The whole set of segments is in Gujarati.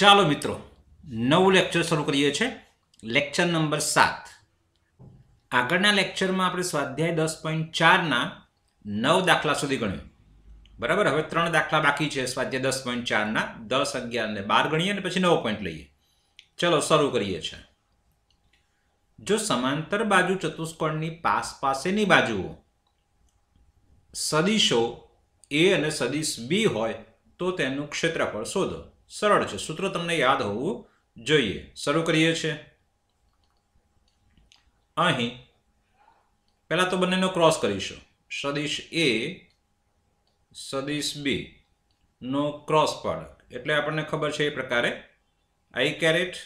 ચાલો મિત્રો નવું લેક્ચર શરૂ કરીએ છીએ લેક્ચર નંબર સાત આગળના લેક્ચરમાં આપણે સ્વાધ્યાય દસ પોઈન્ટ ચારના નવ દાખલા સુધી ગણ્યું બરાબર હવે ત્રણ દાખલા બાકી છે સ્વાધ્યાય દસ પોઈન્ટ ચારના દસ અગિયાર ને બાર ગણીએ અને પછી નવ પોઈન્ટ લઈએ ચલો શરૂ કરીએ છીએ જો સમાંતર બાજુ ચતુષ્કોણની પાસ પાસેની બાજુઓ સદીશો એ અને સદીશ બી હોય તો તેનું ક્ષેત્રફળ શોધો સરળ છે સૂત્ર તમને યાદ હોવું જોઈએ શરૂ કરીએ છીએ અહીં પહેલાં તો બંનેનો ક્રોસ કરીશું સદીશ એ સદીશ બી નો ક્રોસ પાડક એટલે આપણને ખબર છે એ પ્રકારે I caret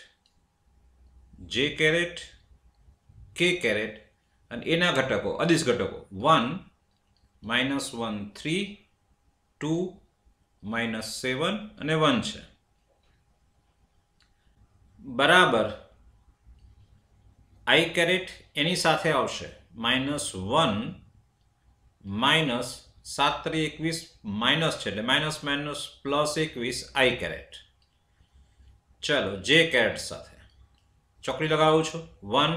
J caret K caret અને એના ઘટકો અદિશ ઘટકો one minus one three two minus seven અને વન છે બરાબર આઈ કેરેટ એની સાથે આવશે માઇનસ વન માઇનસ સાત ત્રી એકવીસ માઇનસ છે એટલે માઇનસ માઇનસ પ્લસ એકવીસ આઈ કેરેટ ચલો જે કેરેટ સાથે ચોકડી લગાવું છું વન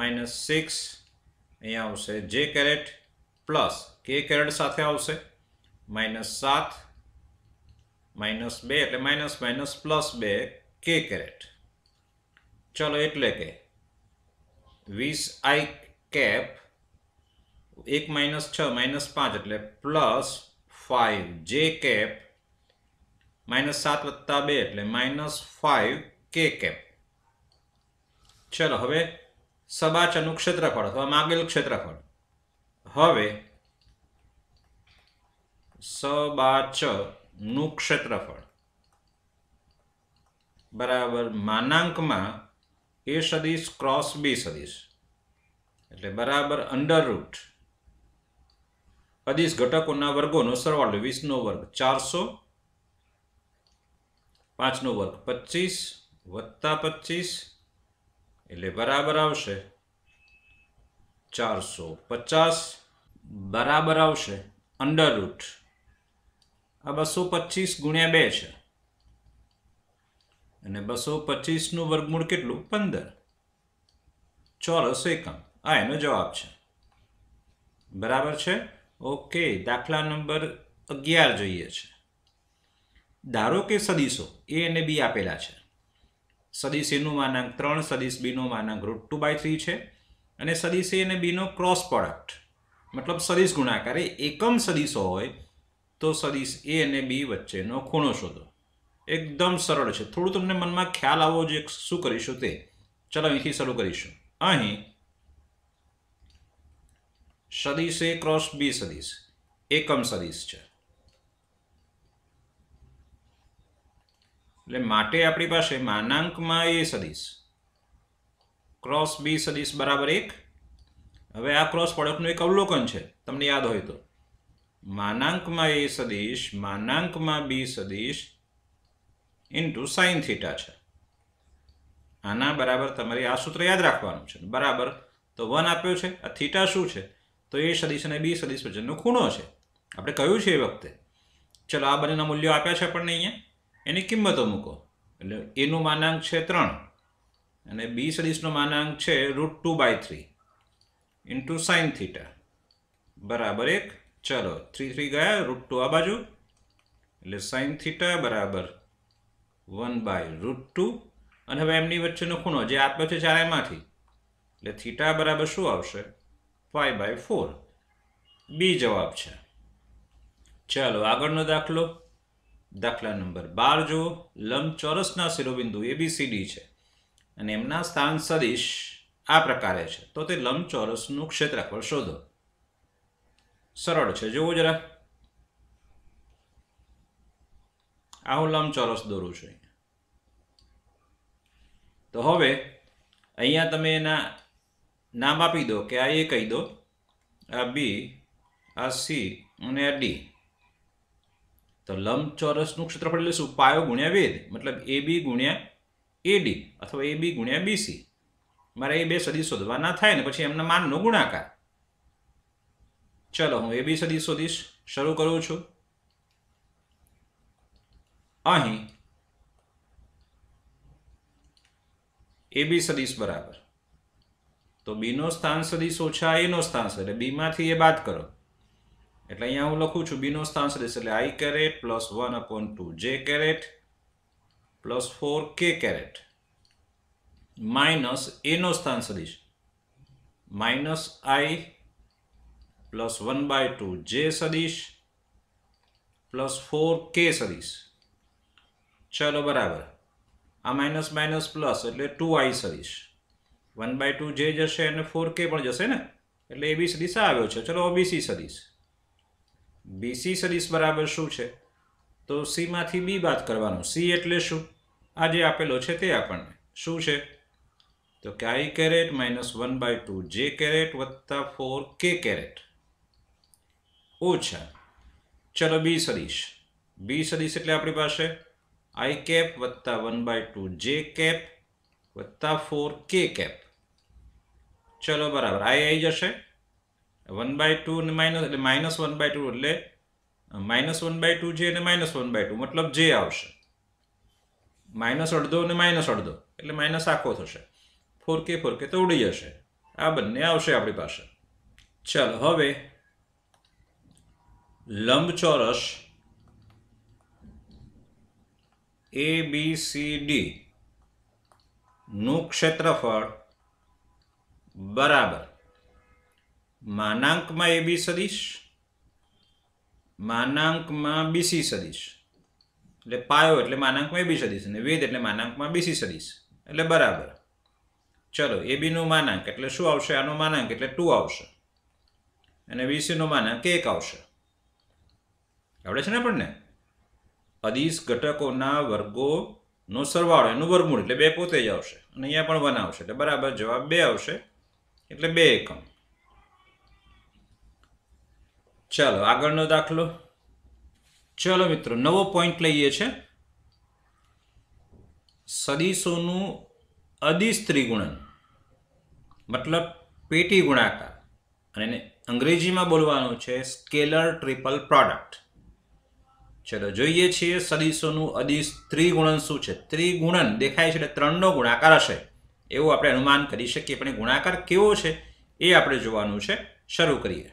માઇનસ સિક્સ અહીંયા આવશે જે કેરેટ પ્લસ કે કેરેટ સાથે આવશે માઇનસ સાત માઇનસ બે એટલે માઇનસ માઇનસ પ્લસ બે के कैरेट चलो એટલે કે 2i કેપ 1 - 6 - 5 એટલે + 5 j કેપ - 7 + 2 એટલે - 5 k કેપ ચાલ હવે સબાચ નું ક્ષેત્રફળ અથવા માગેલ ક્ષેત્રફળ હવે સબાચ નું ક્ષેત્રફળ બરાબર માનાંકમાં એ સદીશ ક્રોસ બી સદીશ એટલે બરાબર અંડર રૂટ અદિશ ઘટકોના વર્ગોનો સરવાળો વીસનો વર્ગ ચારસો પાંચનો વર્ગ પચીસ વત્તા પચીસ એટલે બરાબર આવશે ચારસો પચાસ બરાબર આવશે અંડર રૂટ આ બસો પચીસ ગુણ્યા બે છે અને બસો પચીસનું વર્ગમૂળ કેટલું પંદર ચોરસ એકમ આ એનો જવાબ છે બરાબર છે ઓકે દાખલા નંબર અગિયાર જોઈએ છે ધારો કે સદીસો એ અને બી આપેલા છે સદીશ એનું માનાંક ત્રણ સદીસ બીનો માનાંક રૂટ ટુ બાય થ્રી છે અને સદીશ એ અને બીનો ક્રોસ પ્રોડક્ટ મતલબ સદીસ ગુણાકાર એકમ સદીસો હોય તો સદીસ એ અને બી વચ્ચેનો ખૂણો શોધો એકદમ સરળ છે થોડું તમને મનમાં ખ્યાલ આવવો જોઈએ શું કરીશું તે ચાલો અહીંથી શરૂ કરીશું અહીં સદીશ એ ક્રોસ બી સદીશ એકમ સદીશ છે એટલે માટે આપણી પાસે માનાંકમાં એ સદીશ ક્રોસ બી સદીશ બરાબર એક હવે આ ક્રોસ પ્રોડક્ટનું એક અવલોકન છે તમને યાદ હોય તો માનાંકમાં એ સદીશ માનાંકમાં બી સદીશ ઇન્ટુ સાઇન થીટા છે આના બરાબર તમારે આ સૂત્ર યાદ રાખવાનું છે બરાબર તો વન આપ્યો છે આ થીટા શું છે તો એ સદીશ અને બી સદીશ વચ્ચેનો ખૂણો છે આપણે કહ્યું છે એ વખતે ચલો આ બંનેના મૂલ્યો આપ્યા છે આપણને અહીંયા એની કિંમતો મૂકો એટલે એનું માનાંક છે ત્રણ અને બી સદીશનો માનાંક છે root two by three into sine theta બરાબર એક ચલો થ્રી થ્રી ગયા રૂટ ટુ આ બાજુ એટલે સાઇન થીટા બરાબર વન બાય રૂટ ટુ અને હવે એમની વચ્ચેનો ખૂણો જે આપ્યો છે ચાર એમાંથી એટલે થીટા બરાબર શું આવશે ફાઈવ બાય ફોર બી જવાબ છે ચાલો આગળનો દાખલો દાખલા નંબર બાર જુઓ લંબચોરસના શિરોબિંદુ એ બી એબીસીડી છે અને એમના સ્થાન સદીશ આ પ્રકારે છે તો તે લંબચોરસનું ક્ષેત્રફળ શોધો સરળ છે જુઓ જરા આ હું લંબચોરસ દોરું છું તો હવે અહીંયા તમે એના નામ આપી દો કે આ એ કહી દો આ બી આ સી અને આ ડી તો લંબચોરસનું ક્ષેત્રફળ એટલે શું પાયો ગુણ્યા વેદ મતલબ એ બી ગુણ્યા એ ડી અથવા એ બી ગુણ્યા બી સી મારે એ બે સદી શોધવાના થાય ને પછી એમના માનનો ગુણાકાર ચલો હું એ બી સદી શોધીશ શરૂ કરું છું અહીં ए बी सदीस बराबर तो बी नो स्थान सदी ओछा ए नो स्थान सदी बी में ये बात करो एट हूँ लखूँ छू बी नो स्थान सदीश I caret plus one upon two J caret plus four K caret minus A नो स्थान सदीश minus I plus one by two J सदीश प्लस फोर के सदीश चलो बराबर આ માઇનસ માઇનસ પ્લસ એટલે ટુ આઈ સરીશ વન બાય ટુ જે જશે અને ફોર કે પણ જશે ને એટલે એ બી સરીસ આવ્યો છે ચલો ઓબીસી સરીસ બીસી સરીસ બરાબર શું છે તો સીમાંથી બી વાત કરવાનું સી એટલે શું આ જે આપેલો છે તે આપણને શું છે તો કે i caret minus one by two j caret વત્તા ફોર કે કેરેટ ઓછા ચલો બી સદીશ બી સદીશ એટલે આપણી પાસે આઈ કેપ વત્તા one by two j cap વત્તા ફોર કે કેપ ચલો બરાબર આઈ આવી જશે વન બાય ટુ ને માઇનસ એટલે માઇનસ વન બાય ટુ એટલે minus one by two j અને માઇનસ વન બાય ટુ મતલબ જે આવશે માઇનસ અડધો અને માઇનસ અડધો એટલે માઇનસ આખો થશે ફોર કે ફોર કે તો ઉડી જશે આ બંને આવશે આપણી પાસે ચાલો હવે લંબચોરસ એ બી સી ડીનું ક્ષેત્રફળ બરાબર માનાંકમાં એ બી સદીશ માનાંકમાં બીસી સદીશ એટલે પાયો એટલે માનાંકમાં એ બી સદીશ અને વેદ એટલે માનાંકમાં બીસી સદીશ એટલે બરાબર ચલો એ બીનું માનાંક એટલે શું આવશે આનો માનાંક એટલે ટુ આવશે અને વીસીનો માનાંક એક આવશે આવડે છે ને આપણને અદિશ ઘટકોના વર્ગોનો સરવાળો એનું વર્ગમૂળ એટલે બે પોતે જ આવશે અને અહીંયા પણ વન આવશે એટલે બરાબર જવાબ બે આવશે એટલે બે એકમ ચાલો આગળનો દાખલો ચલો મિત્રો નવો પોઈન્ટ લઈએ છે સદીસોનું અદિશ ત્રિગુણન મતલબ પેટી ગુણાકાર અને અંગ્રેજીમાં બોલવાનું છે સ્કેલર ટ્રિપલ પ્રોડક્ટ ચલો જોઈએ છીએ સદીશોનું અદિશ ત્રિગુણન શું છે ત્રિગુણન દેખાય છે એટલે ત્રણનો ગુણાકાર હશે એવું આપણે અનુમાન કરી શકીએ પણ ગુણાકાર કેવો છે એ આપણે જોવાનું છે શરૂ કરીએ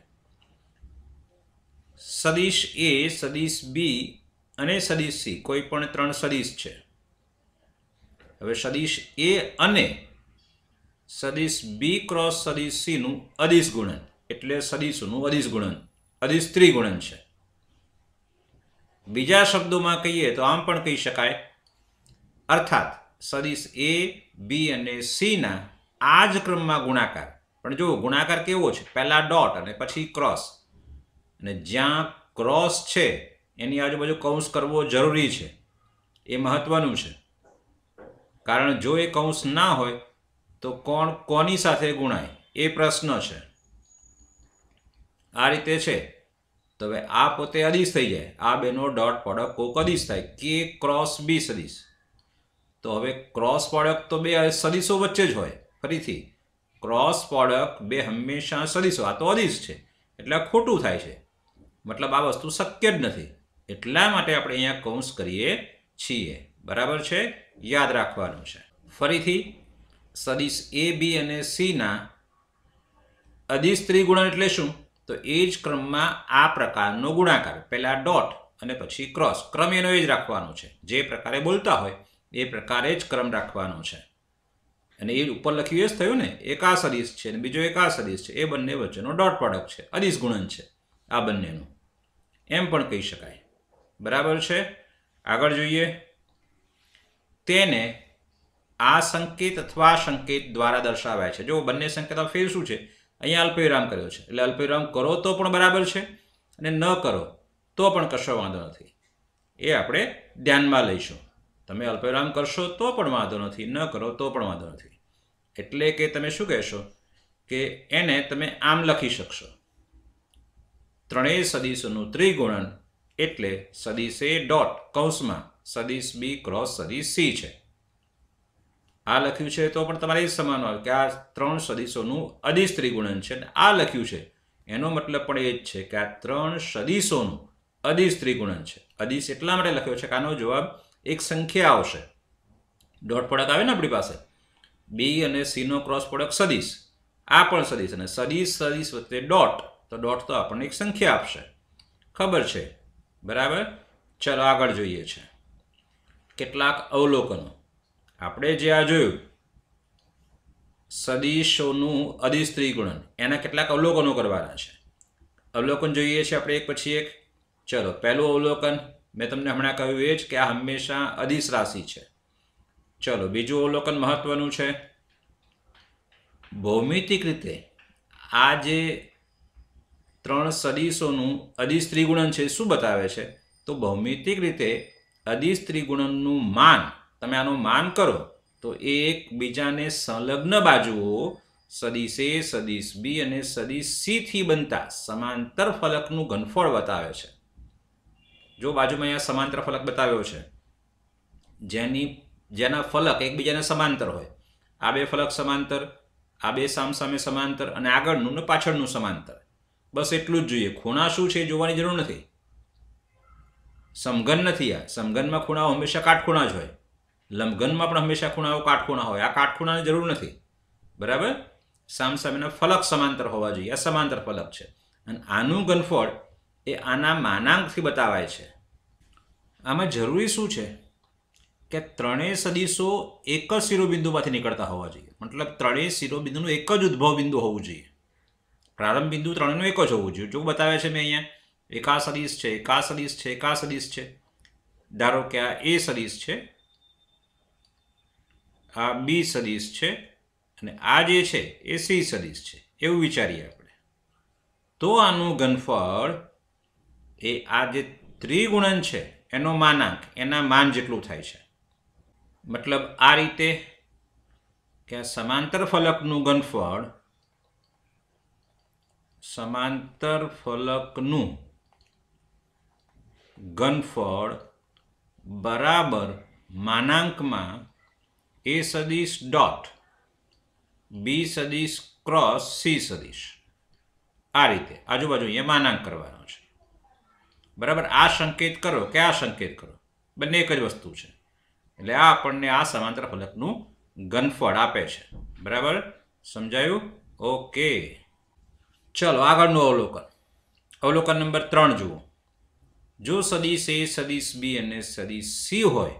સદીશ એ સદીશ બી અને સદીશ સી કોઈ પણ ત્રણ સદીશ છે હવે સદીશ એ અને સદીશ બી ક્રોસ સદીશ સીનું અદિશ ગુણન એટલે સદીશોનું અદિશ ગુણન અદિશ ત્રિગુણન છે બીજા શબ્દોમાં કહીએ તો આમ પણ કહી શકાય અર્થાત સદિશ એ બી અને સીના આ જ ક્રમમાં ગુણાકાર પણ જુઓ ગુણાકાર કેવો છે પહેલાં ડોટ અને પછી ક્રોસ અને જ્યાં ક્રોસ છે એની આજુબાજુ કૌંસ કરવો જરૂરી છે એ મહત્વનું છે કારણ જો એ કૌંસ ના હોય તો કોણ કોની સાથે ગુણાય એ પ્રશ્ન છે આ રીતે છે તો હવે આ પોતે અદિશ થઈ જાય આ બેનો ડોટ પ્રોડક્ટ કોક અદિશ થાય કે ક્રોસ બી સદિશ તો હવે ક્રોસ પ્રોડક્ટ તો બે સદિશો વચ્ચે જ હોય ફરીથી ક્રોસ પ્રોડક્ટ બે હંમેશા સદિશો આ તો અદિશ છે એટલે ખોટું થાય છે મતલબ આ વસ્તુ શક્ય જ નથી એટલા માટે આપણે અહીંયા કૌંસ કરીએ છીએ બરાબર છે યાદ રાખવાનું છે ફરીથી સદિશ એ બી અને સીના અધિશ ત્રિગુણ એટલે શું તો એ જ ક્રમમાં આ પ્રકારનો ગુણાકાર પહેલાં ડોટ અને પછી ક્રોસ ક્રમ એનો એ જ રાખવાનો છે જે પ્રકારે બોલતા હોય એ પ્રકારે જ ક્રમ રાખવાનો છે અને એ ઉપર લખ્યું એ જ થયું ને એક આ સદીશ છે અને બીજો એક આ સદીશ છે એ બંને વચ્ચેનો ડોટ પ્રોડક્ટ છે અદિશ ગુણન છે આ બંનેનું એમ પણ કહી શકાય બરાબર છે આગળ જોઈએ તેને આ સંકેત અથવા સંકેત દ્વારા દર્શાવાય છે જો બંને સંકેત ફેર શું છે અહીંયા અલ્પવિરામ કર્યો છે એટલે અલ્પવિરામ કરો તો પણ બરાબર છે અને ન કરો તો પણ કશો વાંધો નથી એ આપણે ધ્યાનમાં લઈશું તમે અલ્પવિરામ કરશો તો પણ વાંધો નથી ન કરો તો પણ વાંધો નથી એટલે કે તમે શું કહેશો કે એને તમે આમ લખી શકશો ત્રણેય સદીસોનું ત્રિગુણન એટલે સદીશ એ ડોટ કૌંસમાં સદીસ બી ક્રોસ સદીસ સી છે આ લખ્યું છે તો પણ તમારે એ સમાન આવે કે આ ત્રણ સદીશોનું અદિશ ત્રિગુણન છે આ લખ્યું છે એનો મતલબ પણ એ જ છે કે આ ત્રણ સદીશોનું અદિશ ત્રિગુણન છે અદિશ એટલા માટે લખ્યો છે કે આનો જવાબ એક સંખ્યા આવશે ડોટ પ્રોડક્ટ આવે ને આપણી પાસે બી અને સીનો ક્રોસ પ્રોડક્ટ સદીશ આ પણ સદીશ અને સદીશ સદીશ વચ્ચે ડોટ તો ડોટ તો આપણને એક સંખ્યા આપશે ખબર છે બરાબર ચલો આગળ જોઈએ છે કેટલાક અવલોકનો આપણે જે આ જોયું સદીશોનું અધિસ્ત્રી ગુણન એના કેટલાક અવલોકનો કરવાના છે અવલોકન જોઈએ છે આપણે એક પછી એક ચલો પહેલું અવલોકન મેં તમને હમણાં કહ્યું એ જ કે આ હંમેશા અધિશ રાશિ છે ચલો બીજું અવલોકન મહત્વનું છે ભૌમિતિક રીતે આ જે ત્રણ સદીશોનું અધિશ ત્રિગુણન છે શું બતાવે છે તો ભૌમિતિક રીતે અધિશ ત્રિગુણનનું માન તમે આનું માન કરો તો એ એકબીજાને સંલગ્ન બાજુઓ સદીશ એ સદીશ બી અને સદીશ સીથી બનતા સમાંતર ફલકનું ઘનફળ બતાવે છે જો બાજુમાં અહીંયા સમાંતર ફલક બતાવ્યો છે જેની જેના ફલક એકબીજાને સમાંતર હોય આ બે ફલક સમાંતર આ બે સામસામે સમાંતર અને આગળનું ને પાછળનું સમાંતર બસ એટલું જ જોઈએ ખૂણા શું છે જોવાની જરૂર નથી સમઘન નથી આ સમઘનમાં ખૂણાઓ હંમેશા કાટખૂણા જ હોય લંબઘનમાં પણ હંમેશા ખૂણાઓ કાટખૂણા હોય આ કાટખૂણાની જરૂર નથી બરાબર સામસામેના ફલક સમાંતર હોવા જોઈએ આ સમાંતર ફલક છે અને આનું ઘનફળ એ આના માનાંકથી બતાવાય છે આમાં જરૂરી શું છે કે ત્રણેય સદીશો એક જ શિરોબિંદુમાંથી નીકળતા હોવા જોઈએ મતલબ ત્રણેય શિરોબિંદુનું એક જ ઉદ્ભવ બિંદુ હોવું જોઈએ પ્રારંભ બિંદુ ત્રણેયનું એક જ હોવું જોઈએ જો બતાવે છે મેં અહીંયા એકા સદીશ છે એકા સદીશ છે એકા સદીશ છે ધારો કે આ એ સદીશ છે આ બી સદીશ છે અને આ જે છે એ સી સદીશ છે એવું વિચારીએ આપણે તો આનું ઘનફળ એ આ જે ત્રિગુણન છે એનો માનાંક એના માન જેટલું થાય છે મતલબ આ રીતે કે આ સમાંતર ફલકનું ઘનફળ સમાંતર ફલકનું ઘનફળ બરાબર માનાંકમાં એ સદીશ ડોટ બી સદીશ ક્રોસ સી સદીશ આ રીતે આજુબાજુ અહીંયા માનાંક કરવાનો છે બરાબર આ સંકેત કરો કે આ સંકેત કરો બંને એક જ વસ્તુ છે એટલે આ આપણને આ સમાંતર ફલકનું ગનફળ આપે છે બરાબર સમજાયું ઓકે ચલો આગળનું અવલોકન અવલોકન નંબર ત્રણ જુઓ જો સદીશ એ સદીશ બી અને સદીશ સી હોય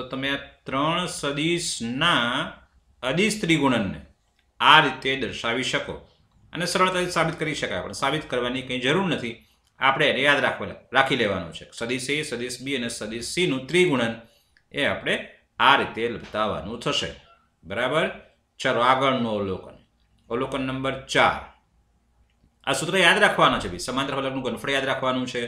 તો તમે આ ત્રણ સદીશના અદિશ ત્રિગુણનને આ રીતે દર્શાવી શકો અને સરળતાથી સાબિત કરી શકાય પણ સાબિત કરવાની કંઈ જરૂર નથી આપણે એને યાદ રાખવા રાખી લેવાનું છે સદીશ એ સદીશ બી અને સદીશ સીનું ત્રિગુણન એ આપણે આ રીતે લતાવવાનું થશે બરાબર ચલો આગળનું અવલોકન અવલોકન નંબર ચાર આ સૂત્ર યાદ રાખવાના છે ભાઈ સમાંતર ફલકનું ગનફળ યાદ રાખવાનું છે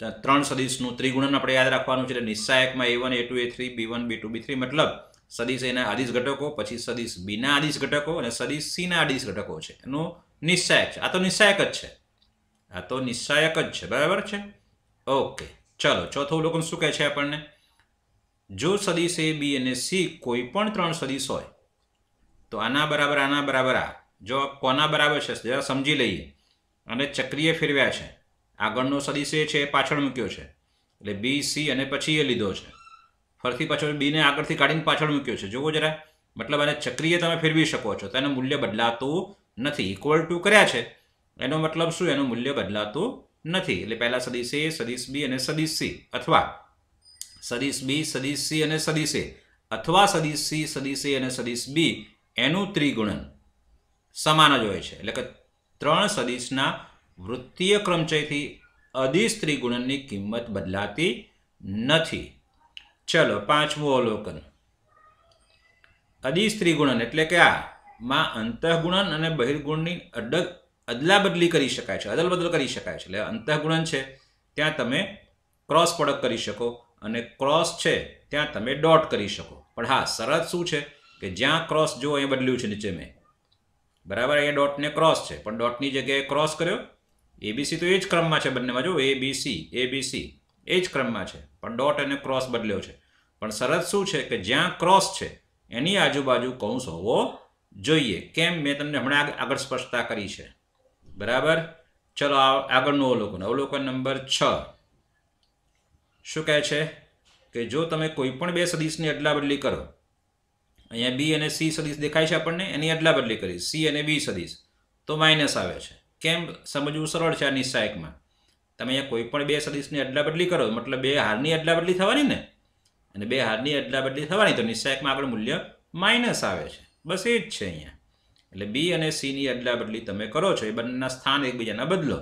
ત્રણ સદીશનું ત્રિગુણન આપણે યાદ રાખવાનું છે એટલે નિસ્સાયકમાં a one a two a three b one b two b three મતલબ સદીશ એના આદિશ ઘટકો પછી સદીશ બીના આદિશ ઘટકો અને સદીશ સીના આદિશ ઘટકો છે એનું નિસ્સાયક છે આ તો નિસ્સાયક જ છે આ તો નિસ્સાયક જ છે બરાબર છે ઓકે ચલો ચોથું લોકો શું કહે છે આપણને જો સદીશ એ બી અને સી કોઈ પણ ત્રણ સદીશ હોય તો આના બરાબર આના બરાબર આ જો કોના બરાબર છે જરા સમજી લઈએ અને ચક્રીય ફેરવ્યા છે આગળનો સદીશ એ છે પાછળ મૂક્યો છે એટલે બી સી અને પછી એ લીધો છે ફરીથી પાછળ બીને આગળથી કાઢીને પાછળ મૂક્યો છે જોવો જરા મતલબ આને ચક્રીય તમે ફેરવી શકો છો તો એનું મૂલ્ય બદલાતું નથી ઇક્વલ ટુ કર્યા છે એનો મતલબ શું એનું મૂલ્ય બદલાતું નથી એટલે પહેલાં સદીશ એ સદીશ બી અને સદીશ સી અથવા સદીશ બી સદીશ સી અને સદીશ એ અથવા સદીશ સી સદીશ એ અને સદીશ બી એનું ત્રિગુણન સમાન જ હોય છે એટલે કે ત્રણ સદીશના વૃત્તીય ક્રમચયથી અધિસ્ત્રી ગુણનની કિંમત બદલાતી નથી ચલો પાંચમું અવલોકન અધિસ્ત્રી ગુણન એટલે કે આ માં અંતઃગુણન અને બહિર્ગુણની અડગ બદલી કરી શકાય છે અદલબદલ કરી શકાય છે એટલે અંતઃગુણન છે ત્યાં તમે ક્રોસ પડક કરી શકો અને ક્રોસ છે ત્યાં તમે ડોટ કરી શકો પણ હા શરત શું છે કે જ્યાં ક્રોસ જો અહીંયા બદલ્યું છે નીચે મેં બરાબર અહીંયા ડોટને ક્રોસ છે પણ ડોટની જગ્યાએ ક્રોસ કર્યો એબીસી તો એ જ ક્રમમાં છે બંનેમાં જો એબીસી એબીસી એ જ ક્રમમાં છે પણ ડોટ અને ક્રોસ બદલ્યો છે પણ શરત શું છે કે જ્યાં ક્રોસ છે એની આજુબાજુ કૌંસ હોવો જોઈએ કેમ મેં તમને હમણાં આગળ સ્પષ્ટતા કરી છે બરાબર ચલો આગળનું અવલોકન અવલોકન નંબર છ શું કહે છે કે જો તમે કોઈ પણ બે સદીશની અદલા બદલી કરો અહીંયા બી અને સી સદીશ દેખાય છે આપણને એની અદલા બદલી કરી સી અને બી સદીશ તો માઇનસ આવે છે કેમ સમજવું સરળ છે આ નિશાયકમાં તમે અહીંયા કોઈ પણ બે સદીશની અદલાબદલી કરો મતલબ બે હારની અદલાબદલી થવાની ને અને બે હારની અદલાબદલી થવાની તો નિશાયકમાં આપણે મૂલ્ય માઇનસ આવે છે બસ એ જ છે અહીંયા એટલે બી અને સીની અદલાબદલી તમે કરો છો એ બંનેના સ્થાન એકબીજાના બદલો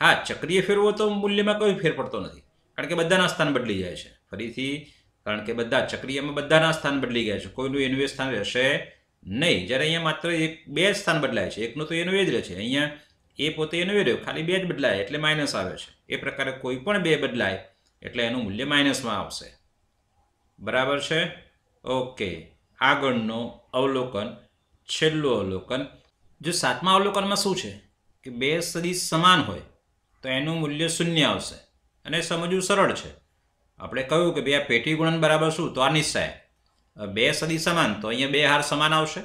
હા ચક્રીય ફેરવો તો મૂલ્યમાં કોઈ ફેર પડતો નથી કારણ કે બધાના સ્થાન બદલી જાય છે ફરીથી કારણ કે બધા ચક્રીયમાં બધાના સ્થાન બદલી ગયા છે કોઈનું એનું સ્થાન રહેશે નહીં જ્યારે અહીંયા માત્ર એક બે જ સ્થાન બદલાય છે એકનું તો એનું એ જ રહે છે અહીંયા એ પોતે એનું એ રહ્યું ખાલી બે જ બદલાય એટલે માઇનસ આવે છે એ પ્રકારે કોઈ પણ બે બદલાય એટલે એનું મૂલ્ય માઇનસમાં આવશે બરાબર છે ઓકે આગળનું અવલોકન છેલ્લું અવલોકન જો સાતમા અવલોકનમાં શું છે કે બે સદીશ સમાન હોય તો એનું મૂલ્ય શૂન્ય આવશે અને સમજવું સરળ છે આપણે કહ્યું કે બે આ પેટી ગુણન બરાબર શું તો આ નિશ્ચય બે સદી સમાન તો અહીંયા બે હાર સમાન આવશે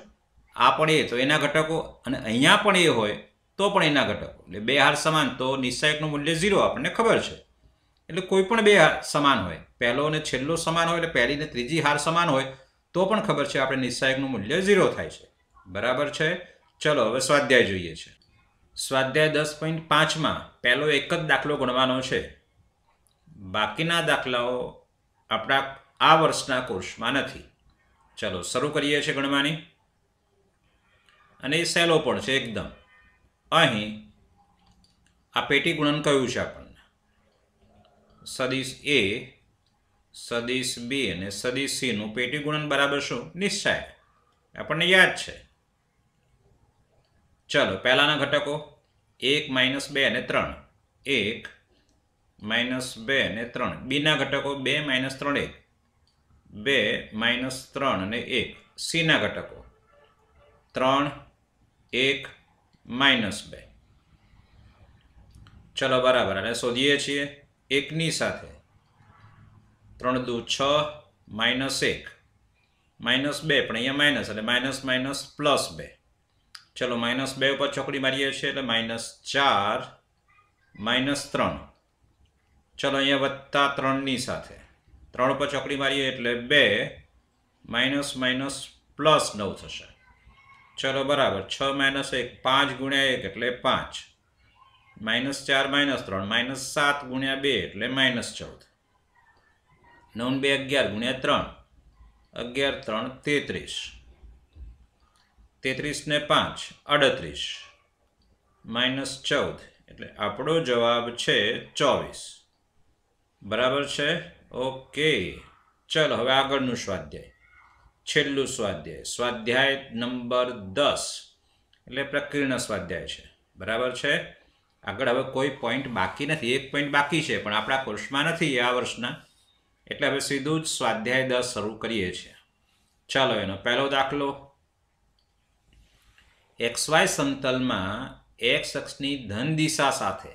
આ પણ એ તો એના ઘટકો અને અહીંયા પણ એ હોય તો પણ એના ઘટકો એટલે બે હાર સમાન તો નિશ્ચાયકનું મૂલ્ય ઝીરો આપણને ખબર છે એટલે કોઈ પણ બે હાર સમાન હોય પહેલો અને છેલ્લો સમાન હોય એટલે પહેલી ને ત્રીજી હાર સમાન હોય તો પણ ખબર છે આપણે નિશ્ચાયકનું મૂલ્ય ઝીરો થાય છે બરાબર છે ચલો હવે સ્વાધ્યાય જોઈએ છે સ્વાધ્યાય દસ પોઈન્ટ પાંચમાં પહેલો એક જ દાખલો ગણવાનો છે બાકીના દાખલાઓ આપણા આ વર્ષના કોર્સમાં નથી ચલો શરૂ કરીએ છીએ ગણવાની અને એ સહેલો પણ છે એકદમ અહીં આ પેટી ગુણન કયું છે આપણને સદીશ એ સદીશ બી અને સદીશ સીનું પેટી ગુણન બરાબર શું નિશ્ચાય આપણને યાદ છે ચલો પહેલાંના ઘટકો એક માઇનસ બે અને ત્રણ એક માઇનસ બે અને ત્રણ બીના ઘટકો બે માઇનસ ત્રણ એક બે માઇનસ ત્રણ અને એક સીના ઘટકો ત્રણ એક માઇનસ બે ચલો બરાબર અને શોધીએ છીએ એકની સાથે ત્રણ દુ છ માઇનસ એક માઇનસ બે પણ અહીંયા માઇનસ એટલે માઇનસ માઇનસ પ્લસ બે ચલો માઇનસ બે ઉપર ચોકડી મારીએ છીએ એટલે માઇનસ ચાર માઇનસ ત્રણ ચલો અહીંયા વત્તા ત્રણની સાથે ત્રણ ઉપર ચોકડી મારીએ એટલે બે માઇનસ માઇનસ પ્લસ નવ થશે ચલો બરાબર છ માઇનસ એક પાંચ ગુણ્યા એક એટલે પાંચ માઇનસ ચાર માઇનસ ત્રણ માઇનસ સાત ગુણ્યા બે એટલે માઇનસ ચૌદ નવ બે અગિયાર ગુણ્યા ત્રણ અગિયાર ત્રણ તેત્રીસ તેત્રીસ ને પાંચ અડત્રીસ માઇનસ ચૌદ એટલે આપણો જવાબ છે ચોવીસ બરાબર છે ઓકે ચલો હવે આગળનું સ્વાધ્યાય છેલ્લું સ્વાધ્યાય સ્વાધ્યાય નંબર દસ એટલે પ્રકીર્ણ સ્વાધ્યાય છે બરાબર છે આગળ હવે કોઈ પોઈન્ટ બાકી નથી એક પોઈન્ટ બાકી છે પણ આપણા કોર્સમાં નથી આ વર્ષના એટલે હવે સીધું જ સ્વાધ્યાય દસ શરૂ કરીએ છીએ ચાલો એનો પહેલો દાખલો એક્સવાય સમતલમાં એક્સ અક્ષની ધન દિશા સાથે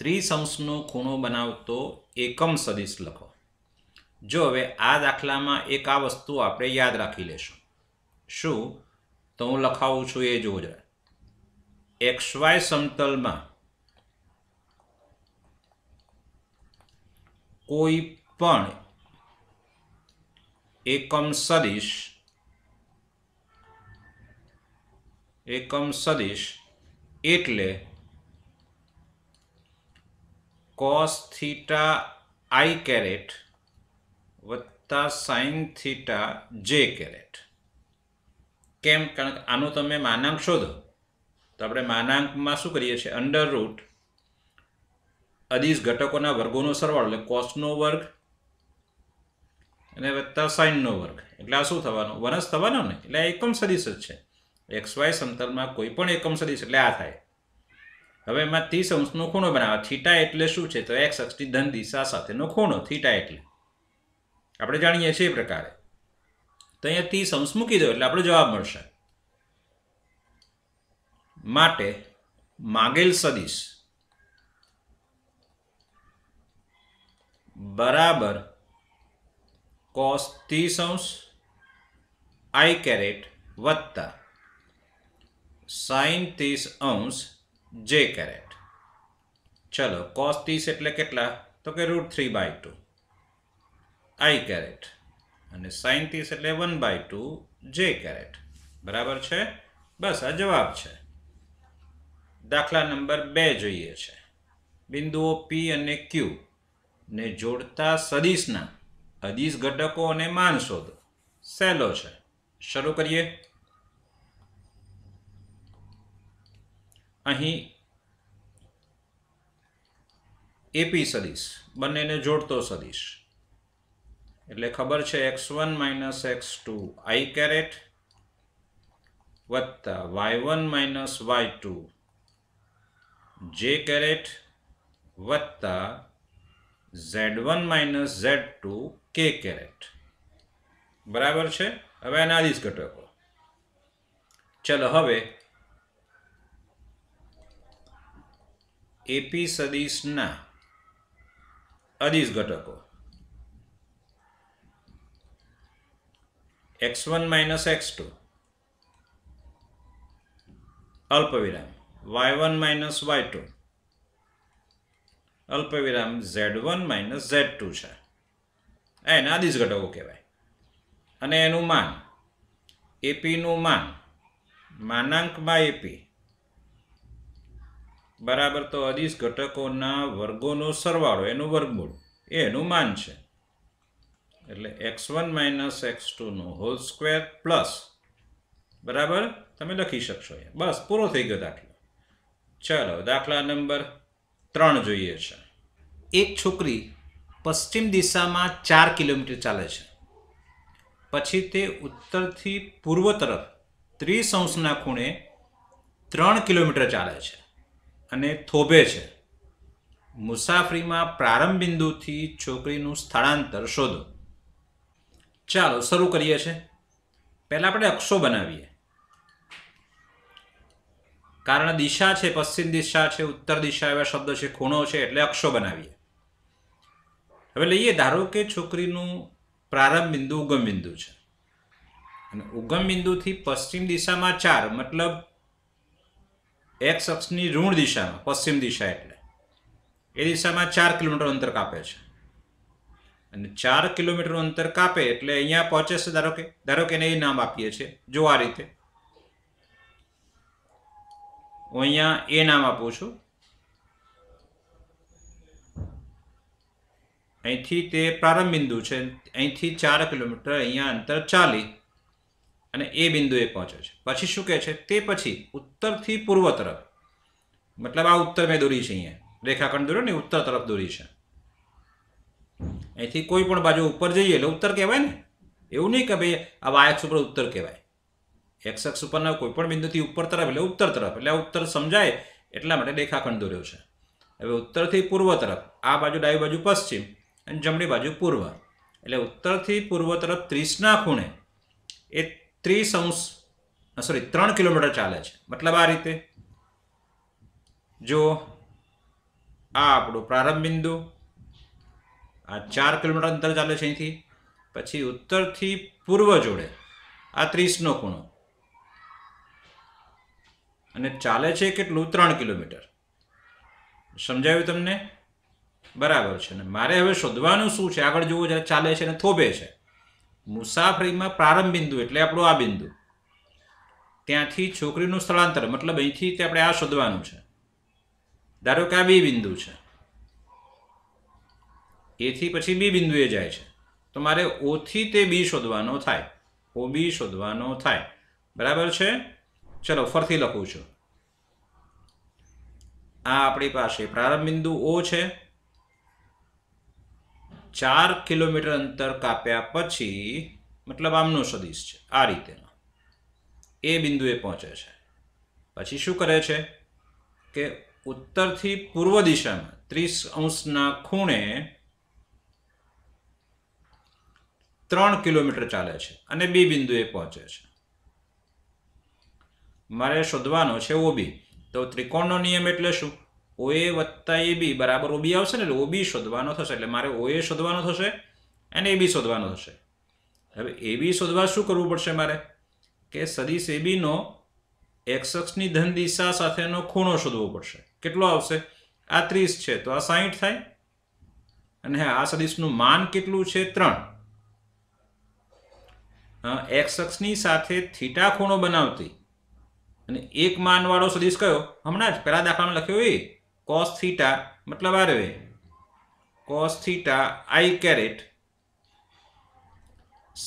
ત્રિસંશનો ખૂણો બનાવતો એકમ સદિશ લખો જો હવે આ દાખલામાં એક આ વસ્તુ આપણે યાદ રાખી લેશું શું તો હું લખાવું છું એ જોવો જરા એક્સ વાય સમતલમાં કોઈ પણ એકમ સદિશ એકમ સદિશ એટલે કોસ થીટા આઈ કેરેટ વત્તા સાઇન થીટા જે કેરેટ કેમ કારણ કે આનો તમે માનાંક શોધો તો આપણે માનાંકમાં શું કરીએ છીએ અંડર રૂટ અદીસ ઘટકોના વર્ગોનો સરવાળો એટલે કોસનો વર્ગ અને વત્તા સાઇનનો વર્ગ એટલે આ શું થવાનો વનસ થવાનો ને એટલે આ એકમ સદીશ જ છે એક્સ વાય સમતલમાં કોઈ પણ એકમ સદીશ એટલે આ થાય હવે એમાં ત્રીસ અંશનો ખૂણો બનાવે થીટા એટલે શું છે તો એક્સ અક્ષની ધન દિશા સાથેનો ખૂણો થીટા એટલે આપણે જાણીએ છીએ એ પ્રકારે તો અહીંયા ત્રીસ અંશ મૂકી દો એટલે આપણો જવાબ મળશે માટે માગેલ સદીશ બરાબર કોસ ત્રીસ અંશ આઈ કેરેટ વત્તા સાઈન ત્રીસ અંશ જે કેરેટ ચલો કોસ ત્રીસ એટલે કેટલા તો કે root three by two i caret અને સાઇન ત્રીસ એટલે one by two j caret બરાબર છે બસ આ જવાબ છે દાખલા નંબર બે જોઈએ છે બિંદુઓ પી અને ક્યુ ને જોડતા સદીશના અદીશ ઘટકો અને માન શોધો સહેલો છે શરૂ કરીએ અહીં એપી સદીશ બંનેને જોડતો સદીશ એટલે ખબર છે x one minus x two i caret વત્તા y one minus y two j caret વત્તા z one minus z two k caret બરાબર છે હવે એના આદિશ ઘટકો ચલો હવે એપી સદીશના અદિશ ઘટકો x one minus x two અલ્પવિરામ y one minus y two અલ્પવિરામ z one minus z two છે એને આદિશ ઘટકો કહેવાય અને એનું માન એપીનું માન માનાંકમાં એપી બરાબર તો અદિશ ઘટકોના વર્ગોનો સરવાળો એનું વર્ગમૂળ એ એનું માન છે એટલે એક્સ વન માઇનસ એક્સ ટુનો હોલ સ્ક્વેર પ્લસ બરાબર તમે લખી શકશો એ બસ પૂરો થઈ ગયો દાખલો ચાલો દાખલા નંબર ત્રણ જોઈએ છે એક છોકરી પશ્ચિમ દિશામાં ચાર કિલોમીટર ચાલે છે પછી તે ઉત્તરથી પૂર્વ તરફ ત્રીસ અંશના ખૂણે ત્રણ કિલોમીટર ચાલે છે અને થોભે છે મુસાફરીમાં પ્રારંભ બિંદુથી છોકરીનું સ્થળાંતર શોધો ચાલો શરૂ કરીએ છે પહેલાં આપણે અક્ષો બનાવીએ કારણ દિશા છે પશ્ચિમ દિશા છે ઉત્તર દિશા એવા શબ્દો છે ખૂણો છે એટલે અક્ષો બનાવીએ હવે લઈએ ધારો કે છોકરીનું પ્રારંભ બિંદુ ઉગમ બિંદુ છે અને ઉગમ બિંદુથી પશ્ચિમ દિશામાં ચાર મતલબ એક્સ અક્ષની ઋણ દિશામાં પશ્ચિમ દિશા એટલે એ દિશામાં ચાર કિલોમીટર અંતર કાપે છે અને ચાર કિલોમીટરનું અંતર કાપે એટલે અહીંયા પહોંચે છે ધારો કે ધારો કે એને એ નામ આપીએ છીએ જો આ રીતે હું અહીંયા એ નામ આપું છું અહીંથી તે પ્રારંભ બિંદુ છે અહીંથી ચાર કિલોમીટર અહીંયા અંતર ચાલી અને એ બિંદુએ પહોંચે છે પછી શું કહે છે તે પછી ઉત્તરથી પૂર્વ તરફ મતલબ આ ઉત્તર મેં દોરી છે અહીંયા રેખાખંડ દોર્યો ને ઉત્તર તરફ દોરી છે અહીંથી કોઈ પણ બાજુ ઉપર જઈએ એટલે ઉત્તર કહેવાય ને એવું નહીં કે ભાઈ આ વાયક્ષ ઉપર ઉત્તર કહેવાય એક્સ અક્ષ ઉપરના કોઈ પણ બિંદુથી ઉપર તરફ એટલે ઉત્તર તરફ એટલે આ ઉત્તર સમજાય એટલા માટે રેખાખંડ દોર્યો છે હવે ઉત્તરથી પૂર્વ તરફ આ બાજુ ડાબી બાજુ પશ્ચિમ અને જમણી બાજુ પૂર્વ એટલે ઉત્તરથી પૂર્વ તરફ ત્રીસના ખૂણે એ ત્રીસ અંશ સોરી ત્રણ કિલોમીટર ચાલે છે મતલબ આ રીતે જો આ આપણું પ્રારંભ બિંદુ આ ચાર કિલોમીટર અંતર ચાલે છે અહીંથી પછી ઉત્તરથી પૂર્વ જોડે આ ત્રીસનો ખૂણો અને ચાલે છે કેટલું ત્રણ કિલોમીટર સમજાયું તમને બરાબર છે અને મારે હવે શોધવાનું શું છે આગળ જોવું જ્યારે ચાલે છે અને થોભે છે મુસાફરીમાં પ્રારંભ બિંદુ એટલે આપણું આ બિંદુ ત્યાંથી છોકરીનું સ્થળાંતર મતલબ અહીંથી તે આપણે આ શોધવાનું છે ધારો કે આ બી બિંદુ છે એથી પછી બી બિંદુએ જાય છે તો મારે ઓથી તે બી શોધવાનો થાય ઓ બી શોધવાનો થાય બરાબર છે ચલો ફરીથી લખું છું આ આપણી પાસે પ્રારંભ બિંદુ ઓ છે ચાર કિલોમીટર અંતર કાપ્યા પછી મતલબ આમનો સદીશ છે આ રીતેનો એ બિંદુએ પહોંચે છે પછી શું કરે છે કે ઉત્તરથી પૂર્વ દિશામાં ત્રીસ અંશના ખૂણે ત્રણ કિલોમીટર ચાલે છે અને બી બિંદુએ પહોંચે છે મારે શોધવાનો છે ઓબી તો ત્રિકોણનો નિયમ એટલે શું ઓએ વત્તા એ બી બરાબર બી આવશે ને એટલે ઓ બી શોધવાનો થશે એટલે મારે ઓએ શોધવાનો થશે અને એ બી શોધવાનો થશે હવે એ બી શોધવા શું કરવું પડશે મારે કે સદીશ એ બીનો એક્સની ધન દિશા સાથેનો ખૂણો શોધવો પડશે કેટલો આવશે આ ત્રીસ છે તો આ સાહીઠ થાય અને આ સદીશનું માન કેટલું છે ત્રણ એક્સ અક્ષની સાથે થીટા ખૂણો બનાવતી અને એક માનવાળો સદીશ કયો હમણાં જ પહેલા દાખલામાં લખ્યો એ કોસ થીટા મતલબ આરવે cos theta i caret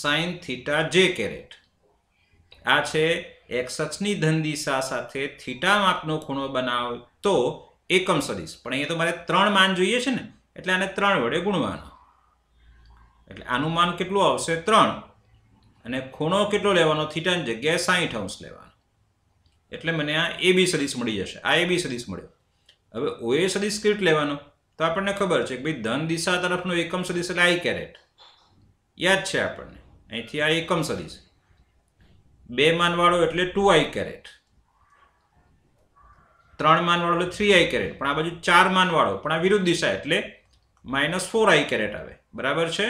sine theta j caret આ છે એક્સ અક્ષની ધન દિશા સાથે થીટા માપનો ખૂણો બનાવ તો એકમ સદીશ પણ અહીંયા તો મારે ત્રણ માન જોઈએ છે ને એટલે આને ત્રણ વડે ગુણવાનો એટલે આનું માન કેટલું આવશે ત્રણ અને ખૂણો કેટલો લેવાનો થીટાની જગ્યાએ સાહીઠ અંશ લેવાનો એટલે મને આ એ બી સદીશ મળી જશે આ એ બી સદીશ મળ્યો હવે ઓએ સદીશ કેટ લેવાનો તો આપણને ખબર છે કે ભાઈ ધન દિશા તરફનો એકમ સદીશ એટલે આઈ કેરેટ યાદ છે આપણને અહીંથી આ એકમ સદીશ બે માનવાળો એટલે ટુ આઈ કેરેટ ત્રણ માનવાળો એટલે થ્રી આઈ કેરેટ પણ આ બાજુ ચાર માનવાળો પણ આ વિરુદ્ધ દિશા એટલે માઇનસ ફોર આઈ કેરેટ આવે બરાબર છે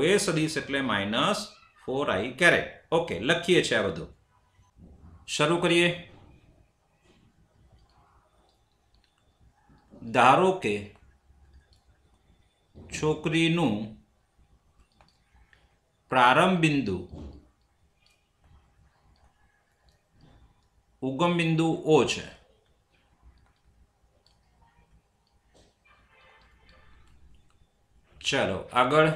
ઓએ સદીશ એટલે minus four i caret okay લખીએ છીએ આ બધું શરૂ કરીએ ધારો કે છોકરીનું પ્રારંભ બિંદુ ઉગમ બિંદુ ઓ છે ચાલો આગળ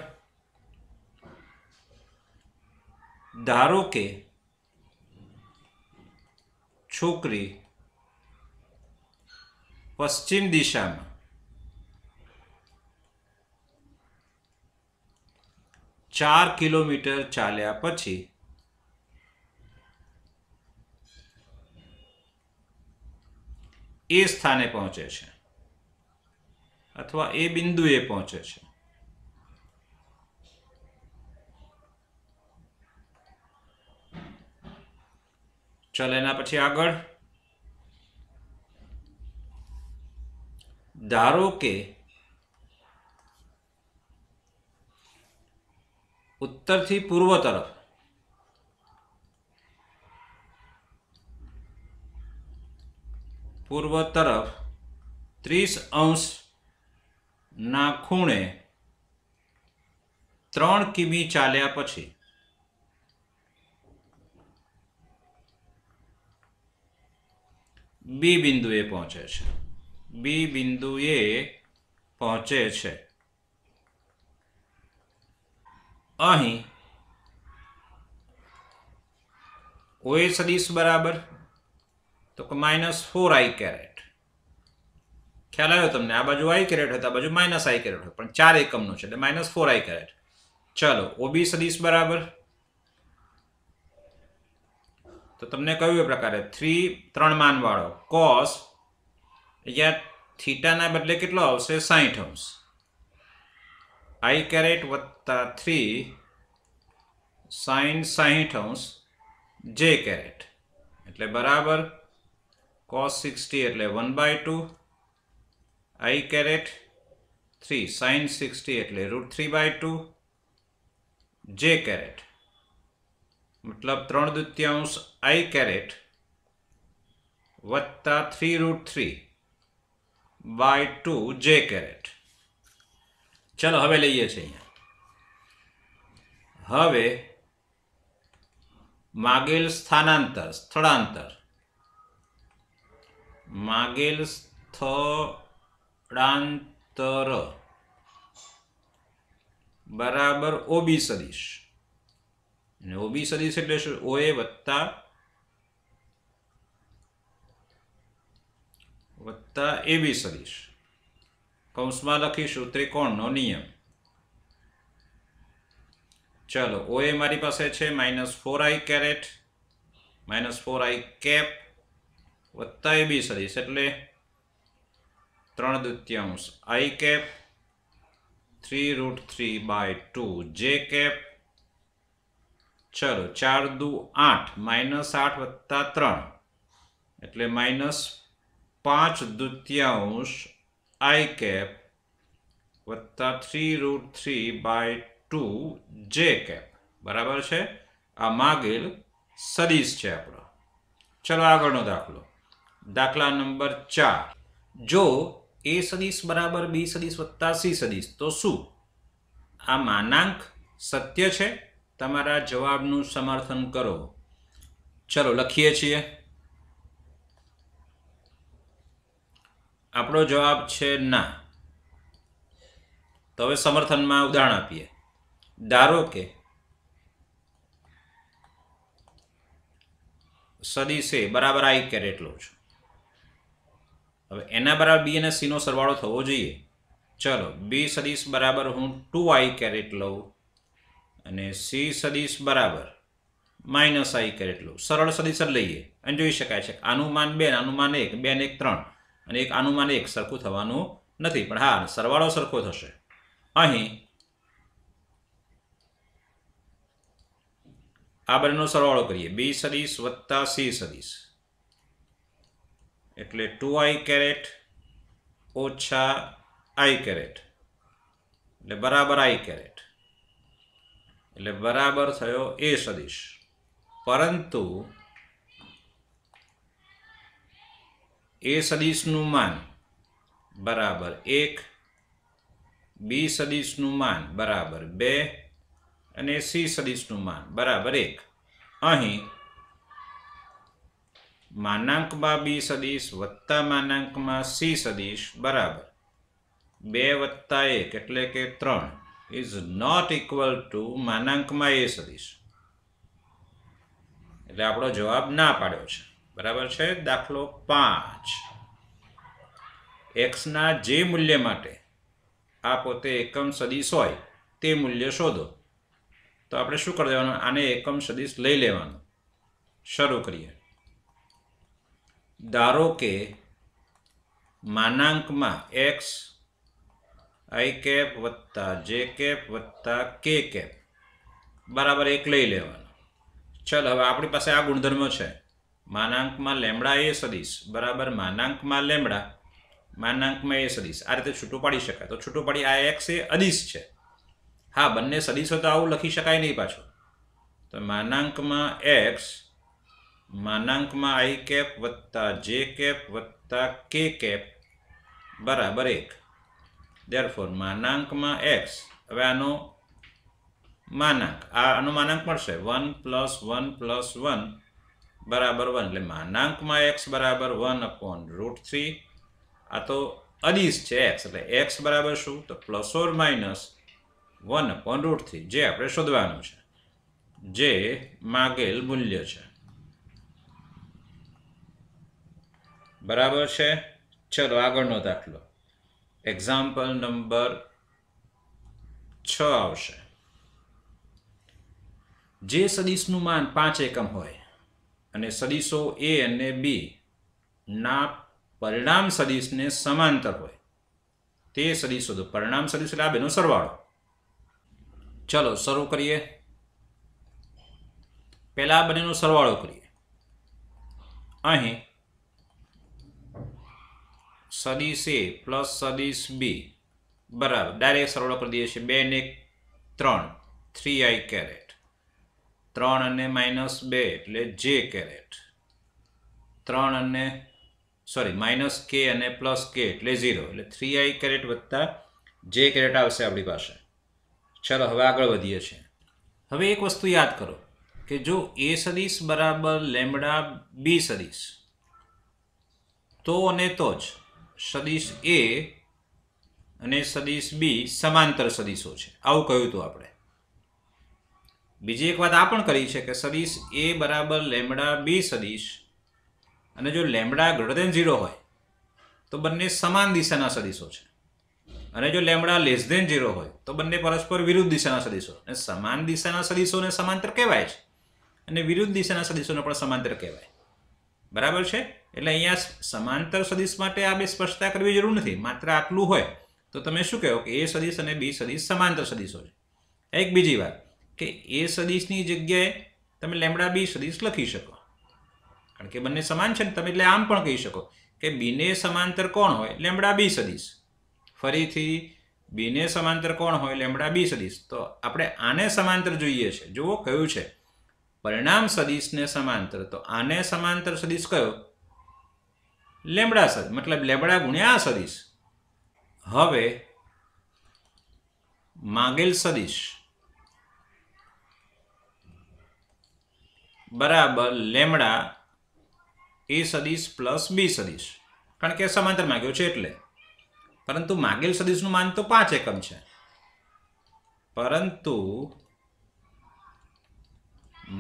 ધારો કે છોકરી પશ્ચિમ દિશામાં ચાર કિલોમીટર ચાલ્યા પછી એ સ્થાને પહોંચે છે અથવા એ બિંદુએ પહોંચે છે ચાલો એના પછી આગળ ધારો કે ઉત્તરથી પૂર્વ તરફ પૂર્વ તરફ ત્રીસ અંશ ના ખૂણે ત્રણ કિમી ચાલ્યા પછી બી બિંદુએ પહોંચે છે બી બિંદુએ પહોંચે છે અહીં ઓએ સદીશ બરાબર તો કે માઇનસ ફોર આઈ કેરેટ ખ્યાલ આવ્યો તમને આ બાજુ આઈ કેરેટ હોય તો આ બાજુ માઇનસ આઈ કેરેટ હોય પણ ચાર એકમનું છે એટલે માઇનસ ફોર આઈ કેરેટ ચલો ઓબી સદીશ બરાબર તો તમને કયું એ પ્રકારે થ્રી ત્રણ માનવાળો કોસ थीटा ना बदले के साठ अंश आई कैरेट वत्ता थ्री साइन साइठ अंश जे कैरेट एट बराबर cos sixty at one by two i caret three sine sixty at root three by two j caret मतलब त्र द्वितीयांश आई कैरेट वत्ता three root three by two j caret ચાલો હવે લઈએ છીએ અહીંયા હવે માગેલ સ્થાનાંતર સ્થળાંતર માગેલ સ્થળાંતર બરાબર ઓબી સદીશ અને ઓબી સદીશ એટલે શું ઓએ વત્તા વત્તા એબી સદીશ કૌંસમાં લખીશું ત્રિકોણનો નિયમ ચાલો ઓએ મારી પાસે છે minus four i caret minus four i cap વત્તા એ બી સદીશ એટલે ત્રણ દૃત્યાંશ i cap three root three by two j cap ચલો ચાર દુ આઠ માઇનસ આઠ વત્તા ત્રણ એટલે માઇનસ પાંચ દૃત્યાંશ આઈ કેપ વત્તા three root three by two j cap બરાબર છે આ માગેલ સદીશ છે આપણો ચલો આગળનો દાખલો દાખલા નંબર ચાર જો એ સદીશ બરાબર બી સદીશ વત્તા સી સદીશ તો શું આ માનાંક સત્ય છે તમારા જવાબનું સમર્થન કરો ચલો લખીએ છીએ આપણો જવાબ છે ના તો હવે સમર્થનમાં ઉદાહરણ આપીએ ધારો કે સદીશે બરાબર આઈ કેરેટ લઉં છું હવે એના બરાબર બી અને સીનો સરવાળો થવો જોઈએ ચલો બી સદીશ બરાબર હું ટુ આઈ કેરેટ લઉં અને સી સદીશ બરાબર માઇનસ આઈ કેરેટ લઉં સરળ સદીશ લઈએ અને જોઈ શકાય છે અનુમાન માન બે આનું એક બે ને એક ત્રણ અને એક અનુમાન એક સરખું થવાનું નથી પણ હા સરવાળો સરખો થશે અહીં આ બંનેનો સરવાળો કરીએ બી સદીશ વત્તા સી સદીશ એટલે ટુ આઈ કેરેટ ઓછા આઈ કેરેટ એટલે બરાબર આઈ કેરેટ એટલે બરાબર થયો એ સદીશ પરંતુ એ સદીશનું માન બરાબર એક બી સદીશનું માન બરાબર બે અને સી સદીશનું માન બરાબર એક અહીં માનાંકમાં બી સદીશ વત્તા માનાંકમાં સી સદીશ બરાબર બે વત્તા એક એટલે કે ત્રણ ઇઝ નોટ ઇક્વલ ટુ માનાંકમાં એ સદીશ એટલે આપણો જવાબ ના પાડ્યો છે બરાબર છે દાખલો પાંચ એક્સના જે મૂલ્ય માટે આ પોતે એકમ સદીશ હોય તે મૂલ્ય શોધો તો આપણે શું કરી દેવાનું આને એકમ સદીશ લઈ લેવાનું શરૂ કરીએ ધારો કે માનાંકમાં એક્સ આઈ કેપ વત્તા જે કેપ વત્તા કે કેપ બરાબર એક લઈ લેવાનો ચલ હવે આપણી પાસે આ ગુણધર્મ છે માનાંકમાં લેમડા એ સદીશ બરાબર માનાંકમાં લેમડા માનાંકમાં એ સદીશ આ રીતે છૂટું પાડી શકાય તો છૂટું પાડી આ એક્સ એ અદીશ છે હા બંને સદીશો તો આવું લખી શકાય નહીં પાછું તો માનાંકમાં એક્સ માનાંકમાં આઈ કેપ વત્તા જે કેપ વત્તા કે કેપ બરાબર એક દેરફોર માનાંકમાં એક્સ હવે આનો માનાંક આ આનો માનાંક મળશે one plus one plus one બરાબર વન એટલે માનાંકમાં એક્સ બરાબર વન અપોન રૂટ થ્રી આ તો અદીશ છે એક્સ એટલે એક્સ બરાબર શું તો plus or minus one upon root three જે આપણે શોધવાનું છે જે માગેલ મૂલ્ય છે બરાબર છે ચલો આગળનો દાખલો એક્ઝામ્પલ નંબર છ આવશે જે સદીશનું માન પાંચ એકમ હોય અને સદીશો એ અને બી ના પરિણામ સદીશને સમાંતર હોય તે સદીશ તો પરિણામ સદીશ એટલે આ બેનો સરવાળો ચલો શરૂ કરીએ પહેલાં બંનેનો સરવાળો કરીએ અહીં સદીશ એ પ્લસ સદીશ બી બરાબર ડાયરેક્ટ સરવાળો કરી દઈએ છીએ બે ને ત્રણ થ્રી આઈ કેરેટ ત્રણ અને માઇનસ બે એટલે જે કેરેટ ત્રણ અને સોરી માઇનસ કે અને પ્લસ કે એટલે ઝીરો એટલે થ્રી આઈ કેરેટ વધતા જે કેરેટ આવશે આપણી પાસે ચલો હવે આગળ વધીએ છીએ હવે એક વસ્તુ યાદ કરો કે જો એ સદીશ બરાબર લેમડા બી સદીશ તો અને તો જ સદીશ એ અને સદીશ બી સમાંતર સદીશો છે આવું કહ્યું હતું આપણે બીજી એક વાત આ પણ કરી છે કે સદીશ એ બરાબર લેમડા બી સદીશ અને જો લેમડા ગ્રેટર દેન ઝીરો હોય તો બંને સમાન દિશાના સદિશો છે અને જો લેમડા લેસ દેન ઝીરો હોય તો બંને પરસ્પર વિરુદ્ધ દિશાના સદિશો અને સમાન દિશાના સદિશોને સમાંતર કહેવાય છે અને વિરુદ્ધ દિશાના સદિશોને પણ સમાંતર કહેવાય બરાબર છે એટલે અહીંયા સમાંતર સદિશ માટે આ બે સ્પષ્ટતા કરવી જરૂર નથી માત્ર આટલું હોય તો તમે શું કહો કે એ સદિશ અને બી સદિશ સમાંતર સદિશો છે એક બીજી વાત કે એ સદિશની જગ્યાએ તમે લેમડા બી સદિશ લખી શકો કારણ કે બંને સમાન છે ને તમે એટલે આમ પણ કહી શકો કે બીને સમાંતર કોણ હોય લેમડા બી સદિશ ફરીથી બીને સમાંતર કોણ હોય લેમડા બી સદિશ તો આપણે આને સમાંતર જોઈએ છે જુઓ કયું છે પરિણામ સદિશને સમાંતર તો આને સમાંતર સદિશ કયો લેમડા સદ મતલબ લેમડા ગુણ્યા સદિશ હવે માગેલ સદિશ બરાબર લેમડા એ સદીશ પ્લસ બી સદીશ કારણ કે સમાંતર માગ્યો છે એટલે પરંતુ માગેલ સદીશનું માન તો પાંચ એકમ છે પરંતુ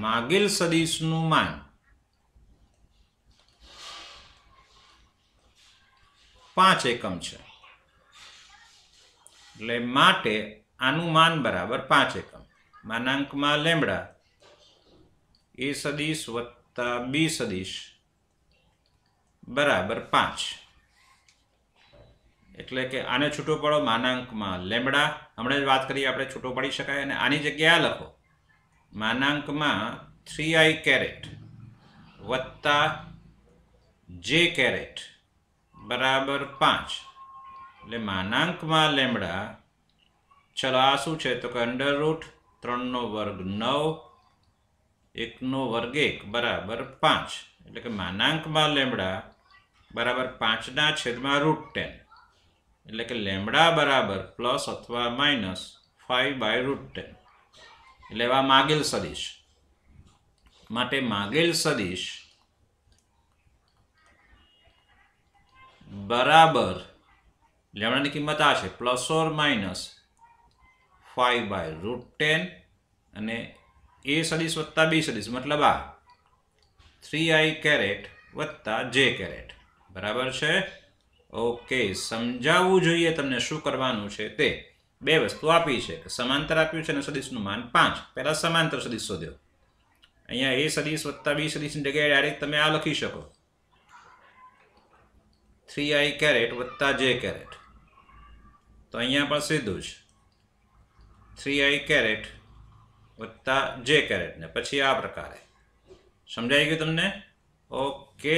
માગેલ સદીશનું માન પાંચ એકમ છે એટલે માટે આનું માન બરાબર પાંચ એકમ માનાંકમાં લેમડા એ સદીશ વત્તા બી સદીશ બરાબર પાંચ એટલે કે આને છૂટો પડો માનાંકમાં લેમડા હમણાં જ વાત કરીએ આપણે છૂટો પડી શકાય અને આની જગ્યાએ લખો માનાંકમાં થ્રી આઈ કેરેટ વત્તા જે કેરેટ બરાબર પાંચ એટલે માનાંકમાં લેમડા ચલો આ શું છે તો કે અંડર રૂટ ત્રણનો વર્ગ નવ એકનો વર્ગ એક બરાબર પાંચ એટલે કે માનાંકમાં લેમડા બરાબર પાંચના છેદમાં રૂટ ટેન એટલે કે લેમડા બરાબર પ્લસ અથવા minus five by root ten એટલે એવા માગેલ સદીશ માટે માગેલ સદીશ બરાબર લેમડાની કિંમત આ છે plus or minus five by root ten અને એ સદીશ વત્તા બી સદીશ મતલબ આ થ્રી આઈ કેરેટ વત્તા જે કેરેટ બરાબર છે ઓકે સમજાવવું જોઈએ તમને શું કરવાનું છે તે બે વસ્તુ આપી છે સમાંતર આપ્યું છે અને સદીશનું માન પાંચ પહેલાં સમાંતર સદીશ શોધ્યો અહીંયા એ સદીશ વત્તા બી સદીશની જગ્યાએ ડાયરેક્ટ તમે આ લખી શકો થ્રી આઈ કેરેટ વત્તા જે કેરેટ તો અહીંયા પણ સીધું જ થ્રી આઈ કેરેટ વત્તા જે કેરેટને પછી આ પ્રકારે સમજાઈ ગયું તમને ઓકે